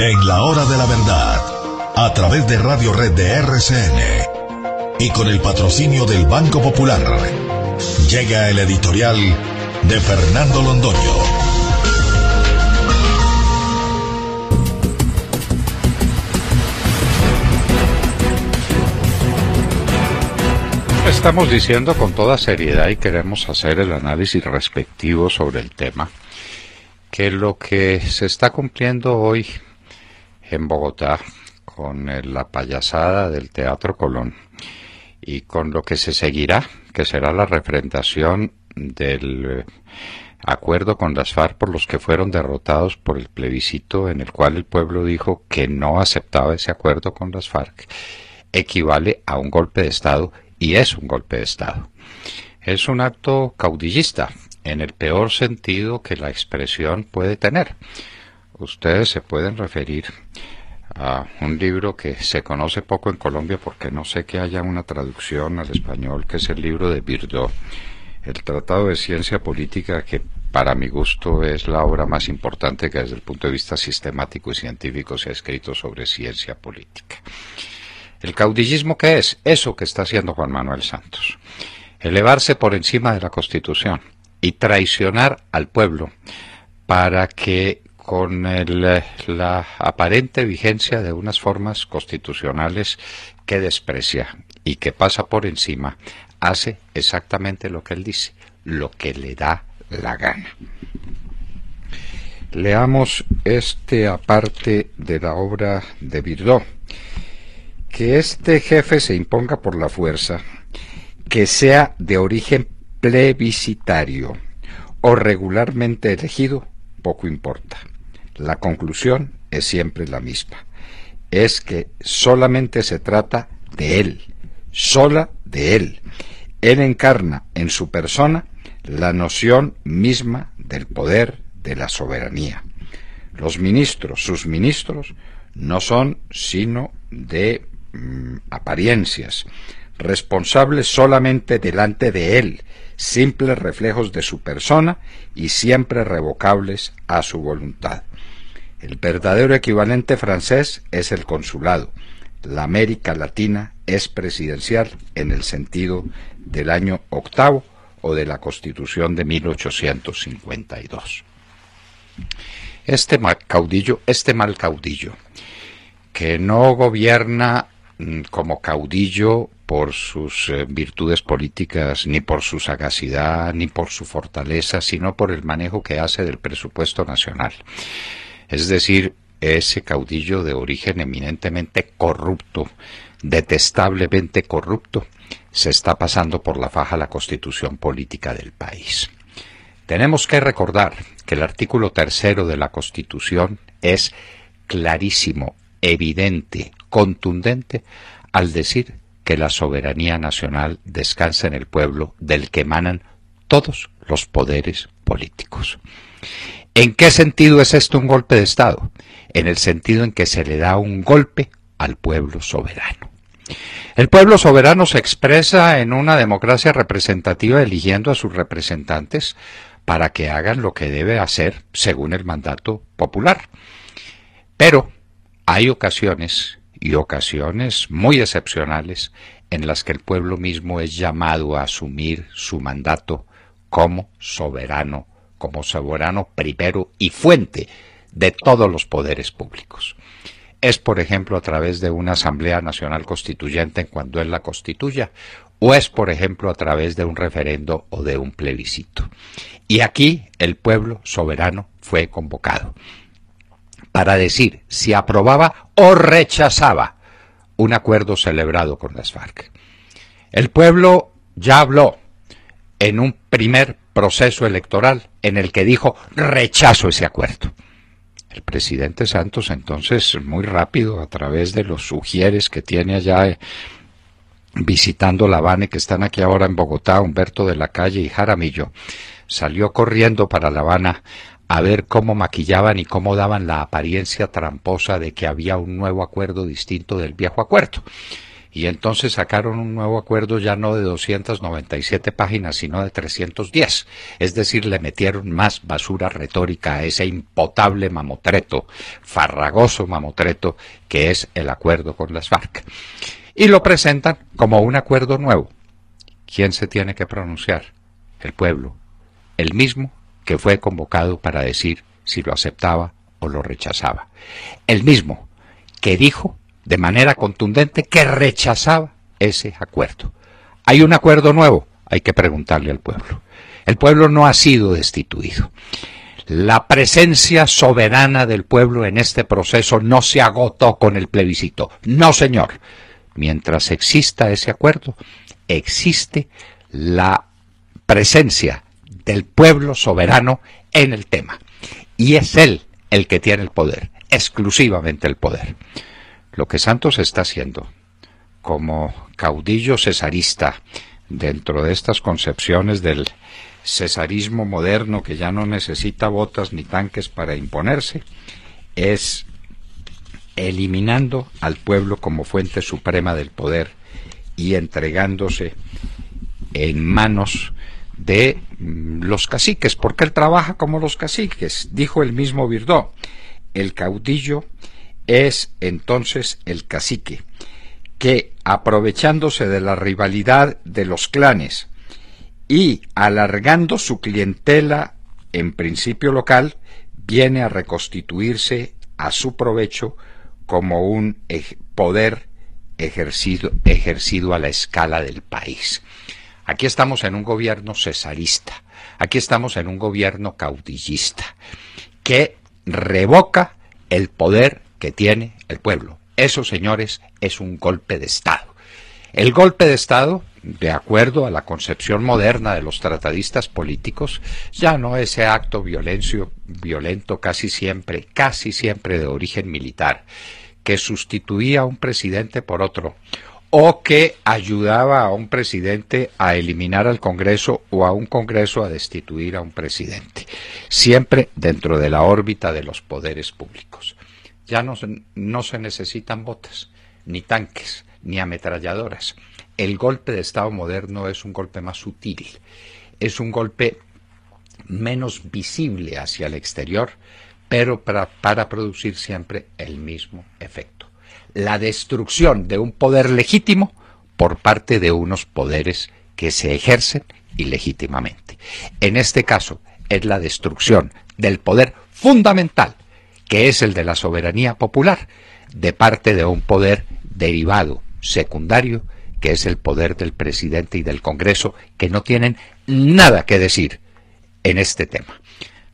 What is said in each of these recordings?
En la hora de la verdad, a través de Radio Red de RCN y con el patrocinio del Banco Popular, llega el editorial de Fernando Londoño. Estamos diciendo con toda seriedad y queremos hacer el análisis respectivo sobre el tema que lo que se está cumpliendo hoy en Bogotá con eh, la payasada del Teatro Colón y con lo que se seguirá, que será la refrendación del eh, acuerdo con las FARC por los que fueron derrotados por el plebiscito en el cual el pueblo dijo que no aceptaba ese acuerdo con las FARC, equivale a un golpe de Estado y es un golpe de Estado. Es un acto caudillista, en el peor sentido que la expresión puede tener ustedes se pueden referir a un libro que se conoce poco en Colombia porque no sé que haya una traducción al español, que es el libro de Birdo el Tratado de Ciencia Política, que para mi gusto es la obra más importante que desde el punto de vista sistemático y científico se ha escrito sobre ciencia política. ¿El caudillismo qué es? Eso que está haciendo Juan Manuel Santos. Elevarse por encima de la Constitución y traicionar al pueblo para que con la aparente vigencia de unas formas constitucionales que desprecia y que pasa por encima, hace exactamente lo que él dice, lo que le da la gana. Leamos este aparte de la obra de Virdó Que este jefe se imponga por la fuerza, que sea de origen plebiscitario o regularmente elegido, poco importa la conclusión es siempre la misma. Es que solamente se trata de Él, sola de Él. Él encarna en su persona la noción misma del poder, de la soberanía. Los ministros, sus ministros, no son sino de mm, apariencias, responsables solamente delante de Él, simples reflejos de su persona y siempre revocables a su voluntad. El verdadero equivalente francés es el consulado. La América Latina es presidencial en el sentido del año octavo o de la Constitución de 1852. Este mal caudillo, este mal caudillo, que no gobierna mm, como caudillo por sus eh, virtudes políticas, ni por su sagacidad, ni por su fortaleza, sino por el manejo que hace del presupuesto nacional es decir, ese caudillo de origen eminentemente corrupto, detestablemente corrupto, se está pasando por la faja la constitución política del país. Tenemos que recordar que el artículo tercero de la Constitución es clarísimo, evidente, contundente al decir que la soberanía nacional descansa en el pueblo del que emanan todos los poderes políticos. ¿En qué sentido es esto un golpe de Estado? En el sentido en que se le da un golpe al pueblo soberano. El pueblo soberano se expresa en una democracia representativa eligiendo a sus representantes para que hagan lo que debe hacer según el mandato popular. Pero hay ocasiones, y ocasiones muy excepcionales, en las que el pueblo mismo es llamado a asumir su mandato como soberano como soberano primero y fuente de todos los poderes públicos. Es, por ejemplo, a través de una Asamblea Nacional Constituyente en cuando él la constituya, o es, por ejemplo, a través de un referendo o de un plebiscito. Y aquí el pueblo soberano fue convocado para decir si aprobaba o rechazaba un acuerdo celebrado con las FARC. El pueblo ya habló en un primer proceso electoral en el que dijo rechazo ese acuerdo. El presidente Santos entonces muy rápido a través de los sugieres que tiene allá eh, visitando La Habana y que están aquí ahora en Bogotá, Humberto de la Calle y Jaramillo, salió corriendo para La Habana a ver cómo maquillaban y cómo daban la apariencia tramposa de que había un nuevo acuerdo distinto del viejo acuerdo y entonces sacaron un nuevo acuerdo ya no de 297 páginas, sino de 310. Es decir, le metieron más basura retórica a ese impotable mamotreto, farragoso mamotreto, que es el acuerdo con las FARC. Y lo presentan como un acuerdo nuevo. ¿Quién se tiene que pronunciar? El pueblo. El mismo que fue convocado para decir si lo aceptaba o lo rechazaba. El mismo que dijo de manera contundente que rechazaba ese acuerdo. ¿Hay un acuerdo nuevo? Hay que preguntarle al pueblo. El pueblo no ha sido destituido. La presencia soberana del pueblo en este proceso no se agotó con el plebiscito. No, señor. Mientras exista ese acuerdo, existe la presencia del pueblo soberano en el tema. Y es él el que tiene el poder, exclusivamente el poder lo que Santos está haciendo como caudillo cesarista dentro de estas concepciones del cesarismo moderno que ya no necesita botas ni tanques para imponerse, es eliminando al pueblo como fuente suprema del poder y entregándose en manos de mm, los caciques, porque él trabaja como los caciques, dijo el mismo Virdó, el caudillo es entonces el cacique, que aprovechándose de la rivalidad de los clanes y alargando su clientela en principio local, viene a reconstituirse a su provecho como un poder ejercido, ejercido a la escala del país. Aquí estamos en un gobierno cesarista, aquí estamos en un gobierno caudillista, que revoca el poder que tiene el pueblo. Eso, señores, es un golpe de Estado. El golpe de Estado, de acuerdo a la concepción moderna de los tratadistas políticos, ya no ese acto violencio, violento casi siempre, casi siempre de origen militar, que sustituía a un presidente por otro, o que ayudaba a un presidente a eliminar al Congreso o a un Congreso a destituir a un presidente, siempre dentro de la órbita de los poderes públicos. Ya no, se necesitan botas, ni tanques, ni ametralladoras. El golpe de Estado moderno es un golpe más sutil, es un golpe menos visible hacia el exterior, pero para, producir siempre el mismo efecto. La destrucción de un poder legítimo por parte de unos poderes que se ejercen ilegítimamente. En este caso es la destrucción del poder fundamental que es el de la soberanía popular, de parte de un poder derivado, secundario, que es el poder del presidente y del Congreso, que no tienen nada que decir en este tema.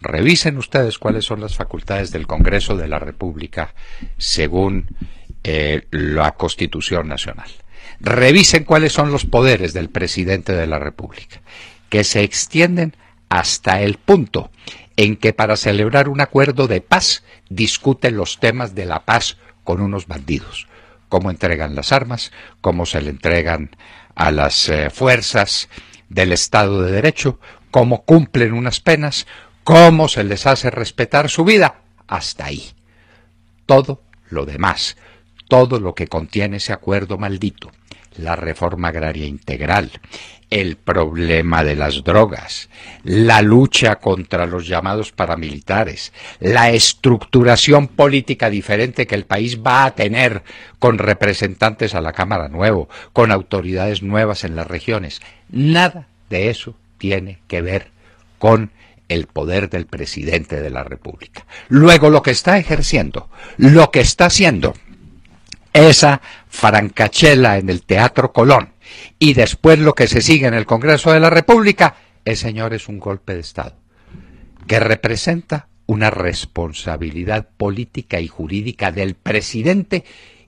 Revisen ustedes cuáles son las facultades del Congreso de la República según eh, la Constitución Nacional. Revisen cuáles son los poderes del presidente de la República, que se extienden hasta el punto en que para celebrar un acuerdo de paz discuten los temas de la paz con unos bandidos, cómo entregan las armas, cómo se le entregan a las eh, fuerzas del Estado de Derecho, cómo cumplen unas penas, cómo se les hace respetar su vida, hasta ahí. Todo lo demás, todo lo que contiene ese acuerdo maldito, la reforma agraria integral, el problema de las drogas, la lucha contra los llamados paramilitares, la estructuración política diferente que el país va a tener con representantes a la Cámara Nuevo, con autoridades nuevas en las regiones. Nada de eso tiene que ver con el poder del presidente de la República. Luego lo que está ejerciendo, lo que está haciendo, esa francachela en el Teatro Colón y después lo que se sigue en el Congreso de la República, el señor es un golpe de Estado que representa una responsabilidad política y jurídica del presidente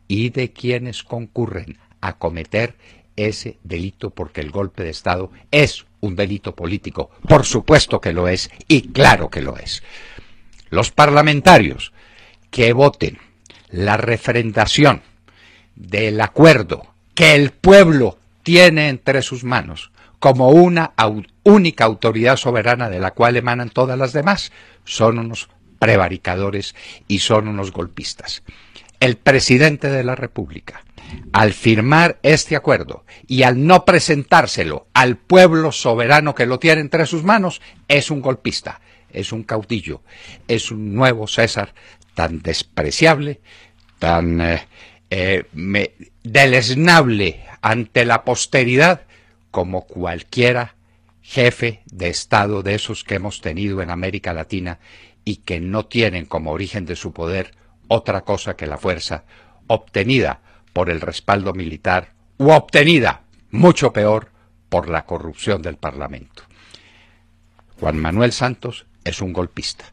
y de quienes concurren a cometer ese delito porque el golpe de Estado es un delito político. Por supuesto que lo es y claro que lo es. Los parlamentarios que voten la refrendación del acuerdo que el pueblo tiene entre sus manos como una única autoridad soberana de la cual emanan todas las demás, son unos prevaricadores y son unos golpistas. El presidente de la República, al firmar este acuerdo y al no presentárselo al pueblo soberano que lo tiene entre sus manos, es un golpista, es un caudillo, es un nuevo César tan despreciable, tan eh, eh, ante la posteridad como cualquiera jefe de Estado de esos que hemos tenido en América Latina y que no tienen como origen de su poder otra cosa que la fuerza obtenida por el respaldo militar u obtenida, mucho peor, por la corrupción del Parlamento. Juan Manuel Santos es un golpista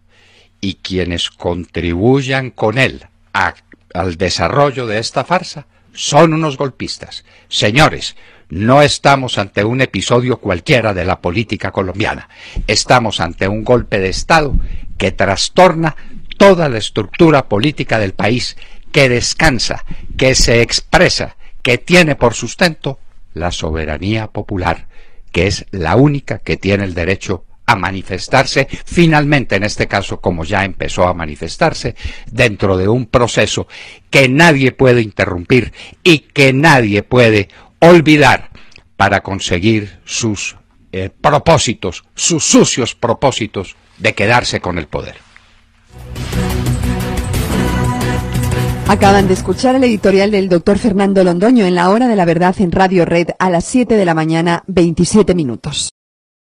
y quienes contribuyan con él a al desarrollo de esta farsa son unos golpistas. Señores, no estamos ante un episodio cualquiera de la política colombiana. Estamos ante un golpe de Estado que trastorna toda la estructura política del país, que descansa, que se expresa, que tiene por sustento la soberanía popular, que es la única que tiene el derecho a manifestarse finalmente, en este caso, como ya empezó a manifestarse, dentro de un proceso que nadie puede interrumpir y que nadie puede olvidar para conseguir sus eh, propósitos, sus sucios propósitos de quedarse con el poder. Acaban de escuchar el editorial del doctor Fernando Londoño en la hora de la verdad en Radio Red a las 7 de la mañana, 27 minutos.